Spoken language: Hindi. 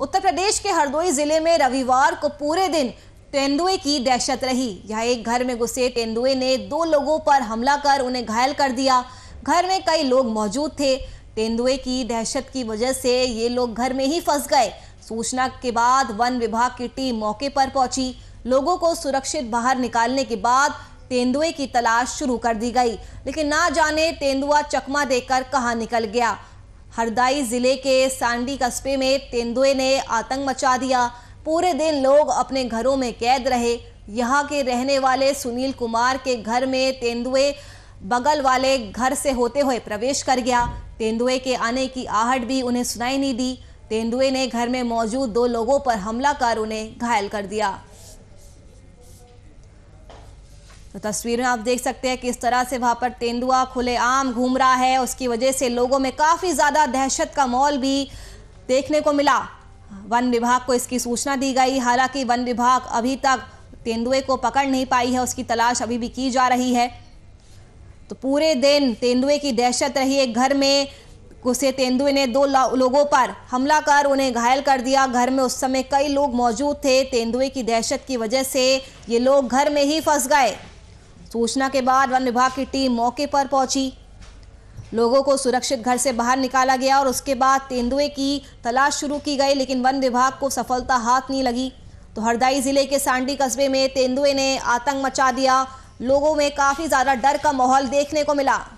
उत्तर प्रदेश के हरदोई जिले में रविवार को पूरे दिन तेंदुए की दहशत रही यह एक घर में घुसे तेंदुए ने दो लोगों पर हमला कर उन्हें घायल कर दिया घर में कई लोग मौजूद थे तेंदुए की दहशत की वजह से ये लोग घर में ही फंस गए सूचना के बाद वन विभाग की टीम मौके पर पहुंची लोगों को सुरक्षित बाहर निकालने के बाद तेंदुए की तलाश शुरू कर दी गई लेकिन ना जाने तेंदुआ चकमा देकर कहाँ निकल गया हरदाई जिले के सांडी कस्बे में तेंदुए ने आतंक मचा दिया पूरे दिन लोग अपने घरों में कैद रहे यहाँ के रहने वाले सुनील कुमार के घर में तेंदुए बगल वाले घर से होते हुए प्रवेश कर गया तेंदुए के आने की आहट भी उन्हें सुनाई नहीं दी तेंदुए ने घर में मौजूद दो लोगों पर हमला कर उन्हें घायल कर दिया तो तस्वीर में आप देख सकते हैं किस तरह से वहां पर तेंदुआ खुलेआम घूम रहा है उसकी वजह से लोगों में काफ़ी ज़्यादा दहशत का माहौल भी देखने को मिला वन विभाग को इसकी सूचना दी गई हालांकि वन विभाग अभी तक तेंदुए को पकड़ नहीं पाई है उसकी तलाश अभी भी की जा रही है तो पूरे दिन तेंदुए की दहशत रही एक घर में घुसे तेंदुए ने दो लोगों पर हमला कर उन्हें घायल कर दिया घर में उस समय कई लोग मौजूद थे तेंदुए की दहशत की वजह से ये लोग घर में ही फंस गए सूचना के बाद वन विभाग की टीम मौके पर पहुंची लोगों को सुरक्षित घर से बाहर निकाला गया और उसके बाद तेंदुए की तलाश शुरू की गई लेकिन वन विभाग को सफलता हाथ नहीं लगी तो हरदाई जिले के सांडी कस्बे में तेंदुए ने आतंक मचा दिया लोगों में काफ़ी ज़्यादा डर का माहौल देखने को मिला